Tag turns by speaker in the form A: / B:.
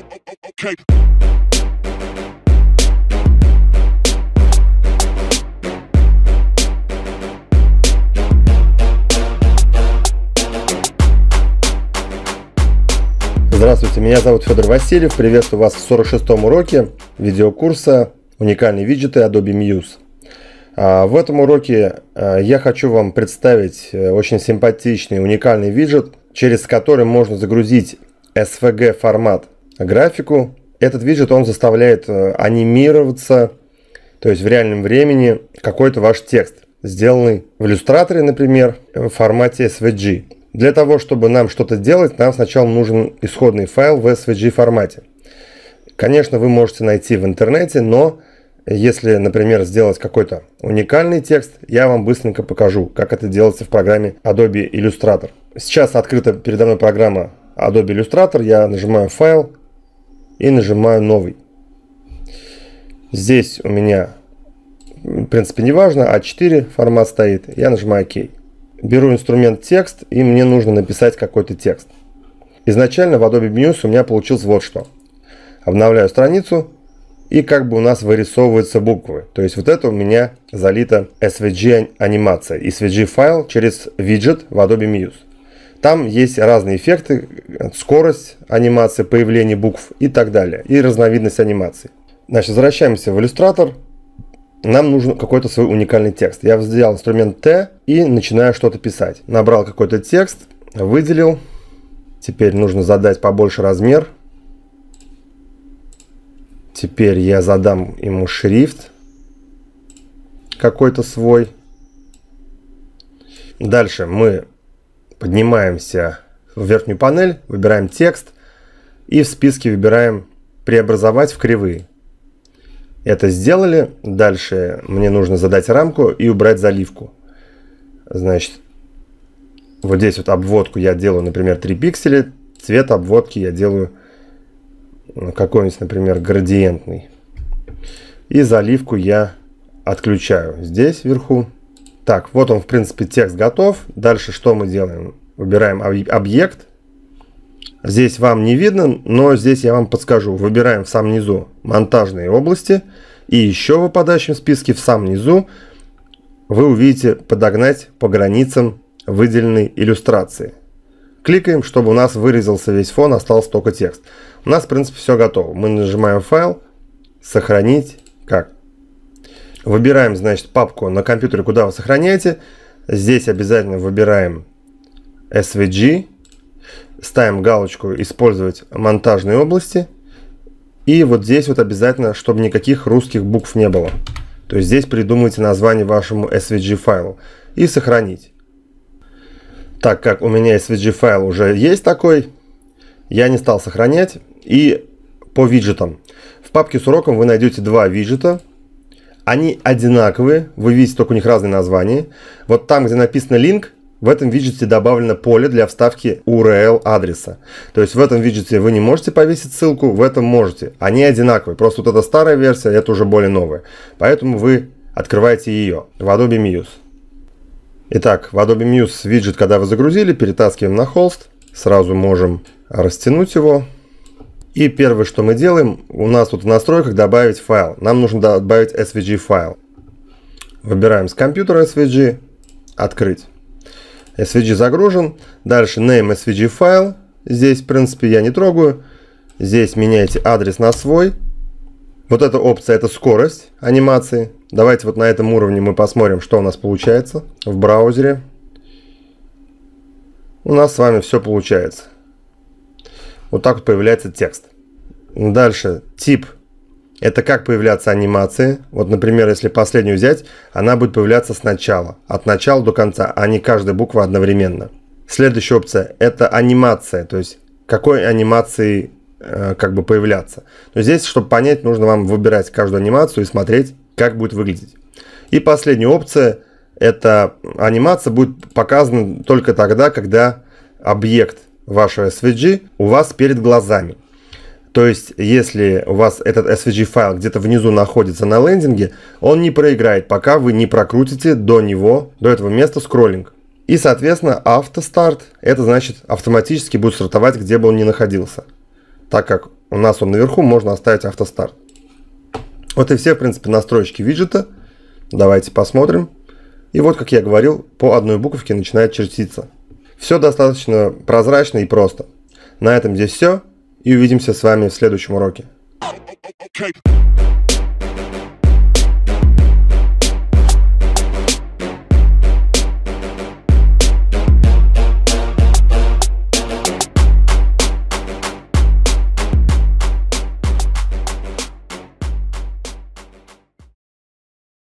A: Okay. Здравствуйте, меня зовут Федор Васильев. Приветствую вас в 46-м уроке видеокурса «Уникальные виджеты Adobe Muse». А, в этом уроке а, я хочу вам представить э, очень симпатичный, уникальный виджет, через который можно загрузить SVG формат графику. Этот виджет, он заставляет э, анимироваться, то есть в реальном времени, какой-то ваш текст, сделанный в иллюстраторе, например, в формате SVG. Для того, чтобы нам что-то делать, нам сначала нужен исходный файл в SVG формате. Конечно, вы можете найти в интернете, но если, например, сделать какой-то уникальный текст, я вам быстренько покажу, как это делается в программе Adobe Illustrator. Сейчас открыта передо мной программа Adobe Illustrator, я нажимаю файл, и нажимаю новый. Здесь у меня, в принципе, не важно, А4 формат стоит. Я нажимаю ОК. Беру инструмент текст, и мне нужно написать какой-то текст. Изначально в Adobe Muse у меня получилось вот что. Обновляю страницу, и как бы у нас вырисовываются буквы. То есть вот это у меня залита SVG анимация и SVG файл через виджет в Adobe Muse. Там есть разные эффекты, скорость анимации, появление букв и так далее, и разновидность анимации. Значит, возвращаемся в иллюстратор. Нам нужен какой-то свой уникальный текст. Я взял инструмент Т и начинаю что-то писать. Набрал какой-то текст, выделил. Теперь нужно задать побольше размер. Теперь я задам ему шрифт какой-то свой. Дальше мы Поднимаемся в верхнюю панель, выбираем текст и в списке выбираем «Преобразовать в кривые». Это сделали. Дальше мне нужно задать рамку и убрать заливку. Значит, вот здесь вот обводку я делаю, например, 3 пикселя. Цвет обводки я делаю какой-нибудь, например, градиентный. И заливку я отключаю здесь вверху. Так, вот он, в принципе, текст готов. Дальше что мы делаем? Выбираем объект. Здесь вам не видно, но здесь я вам подскажу. Выбираем в самом низу монтажные области. И еще в выпадающем списке в самом низу вы увидите «Подогнать по границам выделенной иллюстрации». Кликаем, чтобы у нас вырезался весь фон, остался только текст. У нас, в принципе, все готово. Мы нажимаем «Файл», «Сохранить», Выбираем, значит, папку на компьютере, куда вы сохраняете. Здесь обязательно выбираем SVG. Ставим галочку «Использовать монтажные области». И вот здесь вот обязательно, чтобы никаких русских букв не было. То есть здесь придумайте название вашему SVG файлу и сохранить. Так как у меня SVG файл уже есть такой, я не стал сохранять. И по виджетам. В папке с уроком вы найдете два виджета. Они одинаковые, вы видите, только у них разные названия. Вот там, где написано линк, в этом виджете добавлено поле для вставки URL адреса. То есть в этом виджете вы не можете повесить ссылку, в этом можете. Они одинаковые, просто вот эта старая версия, это уже более новая. Поэтому вы открываете ее в Adobe Muse. Итак, в Adobe Muse виджет, когда вы загрузили, перетаскиваем на холст. Сразу можем растянуть его. И первое, что мы делаем, у нас тут в настройках добавить файл. Нам нужно добавить SVG файл. Выбираем с компьютера SVG, открыть. SVG загружен. Дальше name SVG файл. Здесь, в принципе, я не трогаю. Здесь меняйте адрес на свой. Вот эта опция – это скорость анимации. Давайте вот на этом уровне мы посмотрим, что у нас получается в браузере. У нас с вами все получается. Вот так вот появляется текст. Дальше, тип. Это как появляться анимации. Вот, например, если последнюю взять, она будет появляться сначала. От начала до конца, а не каждая буква одновременно. Следующая опция – это анимация. То есть, какой анимации э, как бы появляться. Но здесь, чтобы понять, нужно вам выбирать каждую анимацию и смотреть, как будет выглядеть. И последняя опция – это анимация будет показана только тогда, когда объект – вашего SVG у вас перед глазами. То есть, если у вас этот SVG файл где-то внизу находится на лендинге, он не проиграет, пока вы не прокрутите до него, до этого места скроллинг. И, соответственно, автостарт, это значит автоматически будет стартовать, где бы он ни находился. Так как у нас он наверху, можно оставить автостарт. Вот и все, в принципе, настройки виджета. Давайте посмотрим. И вот, как я говорил, по одной буковке начинает чертиться. Все достаточно прозрачно и просто. На этом здесь все, и увидимся с вами в следующем уроке.